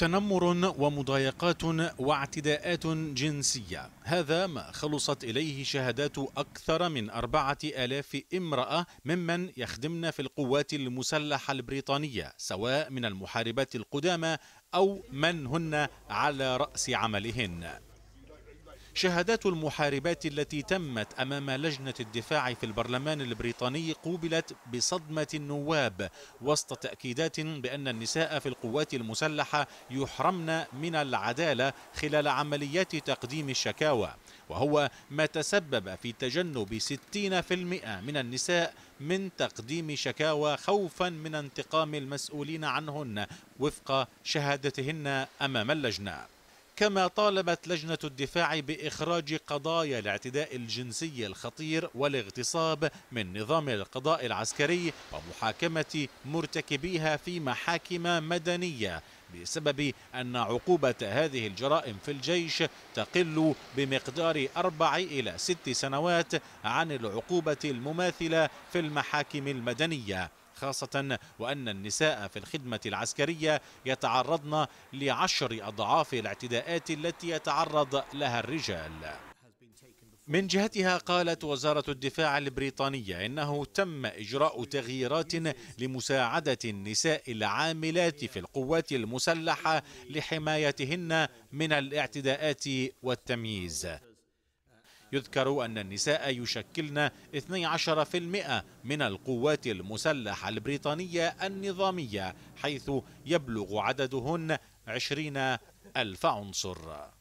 تنمر ومضايقات واعتداءات جنسية هذا ما خلصت إليه شهادات أكثر من أربعة آلاف امرأة ممن يخدمن في القوات المسلحة البريطانية سواء من المحاربات القدامى أو من هن على رأس عملهن شهادات المحاربات التي تمت أمام لجنة الدفاع في البرلمان البريطاني قوبلت بصدمة النواب وسط تأكيدات بأن النساء في القوات المسلحة يحرمن من العدالة خلال عمليات تقديم الشكاوى وهو ما تسبب في تجنب 60% من النساء من تقديم شكاوى خوفا من انتقام المسؤولين عنهن وفق شهادتهن أمام اللجنة كما طالبت لجنة الدفاع بإخراج قضايا الاعتداء الجنسي الخطير والاغتصاب من نظام القضاء العسكري ومحاكمة مرتكبيها في محاكم مدنية بسبب أن عقوبة هذه الجرائم في الجيش تقل بمقدار أربع إلى ست سنوات عن العقوبة المماثلة في المحاكم المدنية خاصة وأن النساء في الخدمة العسكرية يتعرضن لعشر أضعاف الاعتداءات التي يتعرض لها الرجال من جهتها قالت وزارة الدفاع البريطانية إنه تم إجراء تغييرات لمساعدة النساء العاملات في القوات المسلحة لحمايتهن من الاعتداءات والتمييز يذكر أن النساء يشكلن 12% من القوات المسلحة البريطانية النظامية حيث يبلغ عددهن 20 ألف عنصر